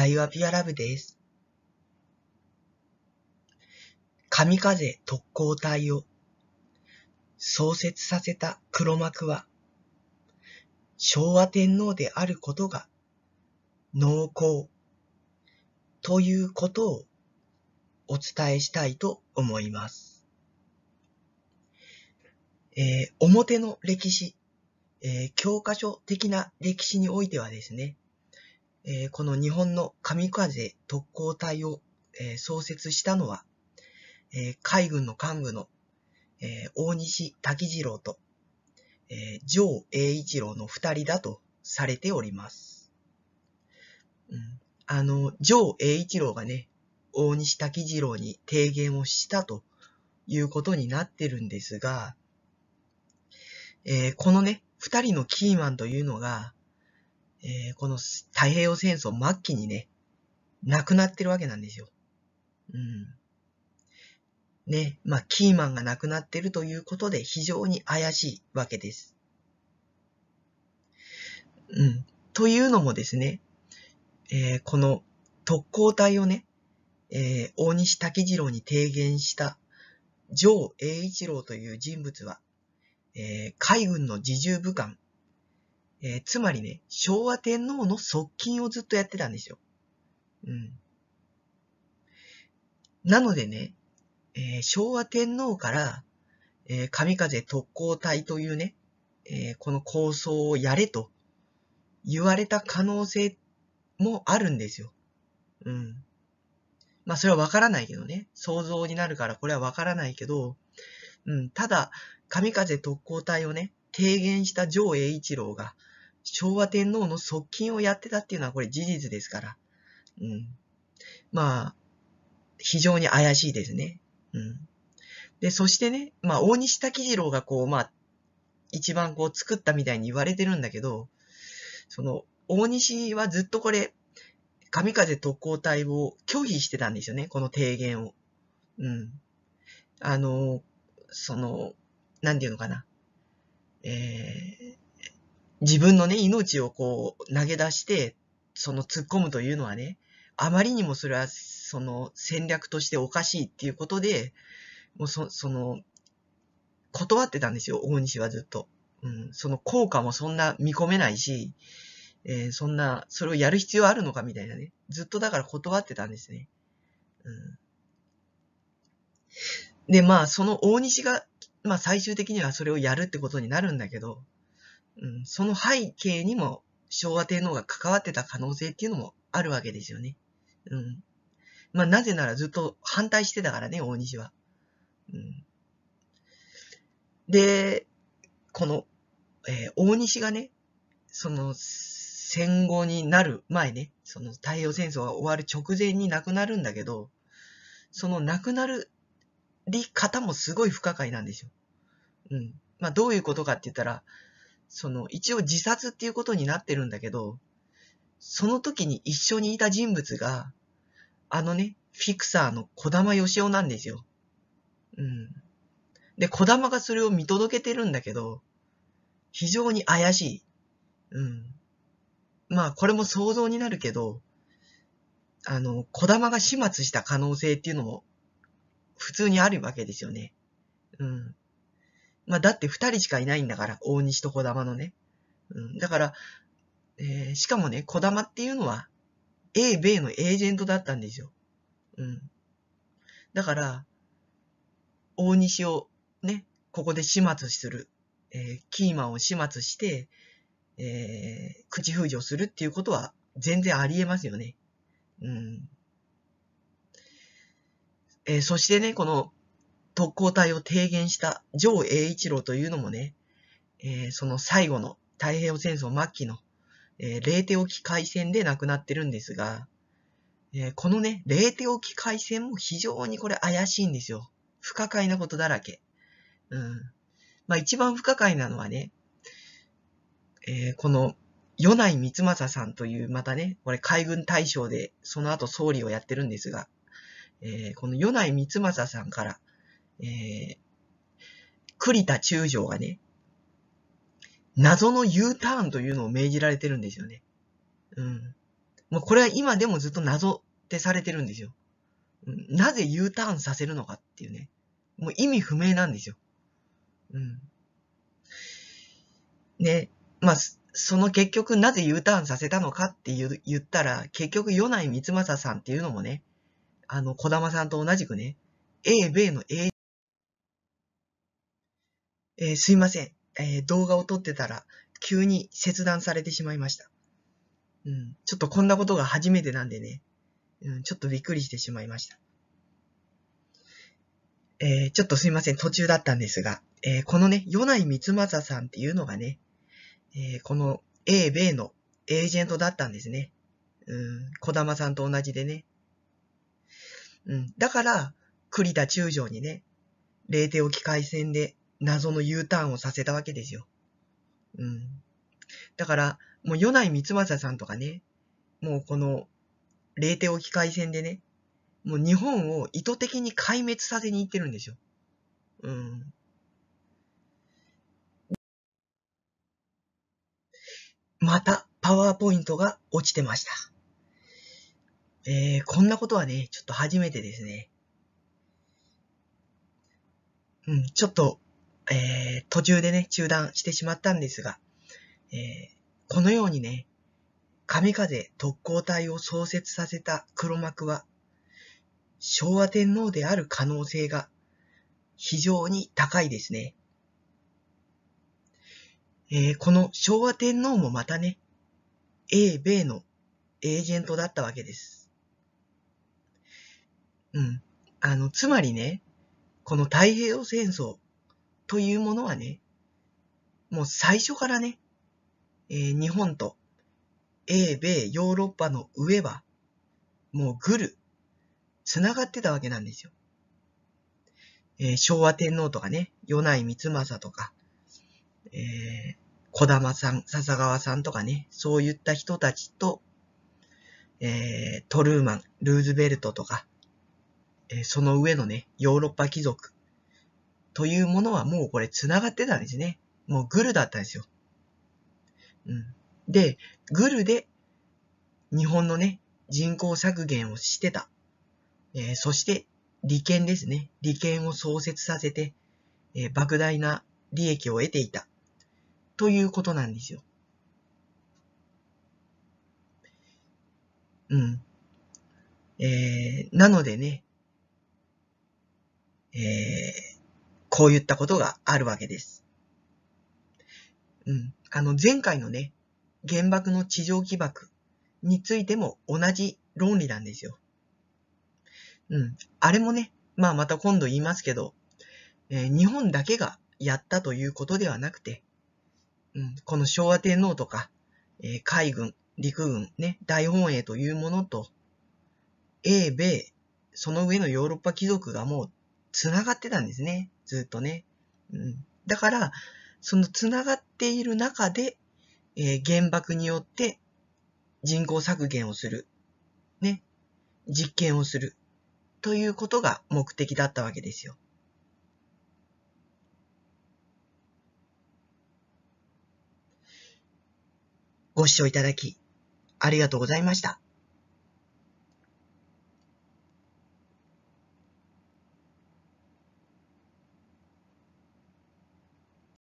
ダイワピアラブです。神風特攻隊を創設させた黒幕は、昭和天皇であることが濃厚ということをお伝えしたいと思います。えー、表の歴史、えー、教科書的な歴史においてはですね、えー、この日本の神風特攻隊を、えー、創設したのは、えー、海軍の幹部の、え大西滝次郎と、え上栄一郎の二人だとされております。うん、あの、上栄一郎がね、大西滝次郎に提言をしたということになってるんですが、えこのね、二人のキーマンというのが、えー、この太平洋戦争末期にね、亡くなってるわけなんですよ。うん。ね、まあ、キーマンが亡くなってるということで非常に怪しいわけです。うん。というのもですね、えー、この特攻隊をね、えー、大西滝次郎に提言した上栄一郎という人物は、えー、海軍の自重武官えー、つまりね、昭和天皇の側近をずっとやってたんですよ。うん。なのでね、えー、昭和天皇から、えー、神風特攻隊というね、えこの構想をやれと言われた可能性もあるんですよ。うん。まあそれはわからないけどね。想像になるからこれはわからないけど、うん、ただ、神風特攻隊をね、提言した上栄一郎が、昭和天皇の側近をやってたっていうのはこれ事実ですから。うん。まあ、非常に怪しいですね。うん。で、そしてね、まあ、大西滝次郎がこう、まあ、一番こう作ったみたいに言われてるんだけど、その、大西はずっとこれ、神風特攻隊を拒否してたんですよね、この提言を。うん。あの、その、なんていうのかな。えー、自分のね、命をこう、投げ出して、その突っ込むというのはね、あまりにもそれは、その戦略としておかしいっていうことで、もうそ、その、断ってたんですよ、大西はずっと。うん、その効果もそんな見込めないし、えー、そんな、それをやる必要あるのかみたいなね。ずっとだから断ってたんですね。うん。で、まあ、その大西が、まあ最終的にはそれをやるってことになるんだけど、うん、その背景にも昭和天皇が関わってた可能性っていうのもあるわけですよね。うん。まあ、なぜならずっと反対してたからね、大西は。うん。で、この、えー、大西がね、その、戦後になる前ね、その太平洋戦争が終わる直前に亡くなるんだけど、その亡くなるり方もすごい不可解なんですよ。うん。まあ、どういうことかって言ったら、その、一応自殺っていうことになってるんだけど、その時に一緒にいた人物が、あのね、フィクサーの小玉義雄なんですよ。うん。で、小玉がそれを見届けてるんだけど、非常に怪しい。うん。まあ、これも想像になるけど、あの、小玉が始末した可能性っていうのも、普通にあるわけですよね。うん。まあ、だって二人しかいないんだから、大西と小玉のね。うん、だから、えー、しかもね、小玉っていうのは、A、米のエージェントだったんですよ。うん。だから、大西をね、ここで始末する。えー、キーマンを始末して、えー、口封じをするっていうことは全然ありえますよね。うん。えー、そしてね、この特攻隊を提言した上栄一郎というのもね、えー、その最後の太平洋戦争末期の、えー、冷帝沖海戦で亡くなってるんですが、えー、このね、冷帝沖海戦も非常にこれ怪しいんですよ。不可解なことだらけ。うん。まあ一番不可解なのはね、えー、この、米内光政さんという、またね、これ海軍大将で、その後総理をやってるんですが、えー、この米内光政さんから、えー、栗田中将がね、謎の U ターンというのを命じられてるんですよね。うん。もうこれは今でもずっと謎ってされてるんですよ。なぜ U ターンさせるのかっていうね。もう意味不明なんですよ。うん。ね、まあ、その結局なぜ U ターンさせたのかって言ったら、結局米内光政さんっていうのもね、あの、小玉さんと同じくね、A、B の A えー、すいません、えー、動画を撮ってたら急に切断されてしまいました。うん、ちょっとこんなことが初めてなんでね、うん、ちょっとびっくりしてしまいました。えー、ちょっとすいません、途中だったんですが、えー、このね、米内光正さんっていうのがね、えー、この英米のエージェントだったんですね。うん、小玉さんと同じでね。うん、だから、栗田中将にね、霊帝沖海戦で謎の U ターンをさせたわけですよ。うん。だから、もう、米内光正さんとかね、もうこの、冷帝沖海戦でね、もう日本を意図的に壊滅させに行ってるんですよ。うん。また、パワーポイントが落ちてました。えー、こんなことはね、ちょっと初めてですね。うん、ちょっと、えー、途中でね、中断してしまったんですが、えー、このようにね、神風特攻隊を創設させた黒幕は、昭和天皇である可能性が非常に高いですね。えー、この昭和天皇もまたね、英米のエージェントだったわけです。うん。あの、つまりね、この太平洋戦争、というものはね、もう最初からね、えー、日本と英米ヨーロッパの上は、もうぐる、繋がってたわけなんですよ。えー、昭和天皇とかね、米内光政とか、えー、小玉さん、笹川さんとかね、そういった人たちと、えー、トルーマン、ルーズベルトとか、えー、その上のね、ヨーロッパ貴族、というものはもうこれ繋がってたんですね。もうグルだったんですよ。うん。で、グルで日本のね、人口削減をしてた。えー、そして利権ですね。利権を創設させて、えー、莫大な利益を得ていた。ということなんですよ。うん。えー、なのでね、えー、こういったことがあるわけです。うん。あの、前回のね、原爆の地上起爆についても同じ論理なんですよ。うん。あれもね、まあまた今度言いますけど、えー、日本だけがやったということではなくて、うん、この昭和天皇とか、えー、海軍、陸軍、ね、大本営というものと、英米、その上のヨーロッパ貴族がもう繋がってたんですね。ずっとね。うん、だから、その繋がっている中で、えー、原爆によって人口削減をする。ね。実験をする。ということが目的だったわけですよ。ご視聴いただき、ありがとうございました。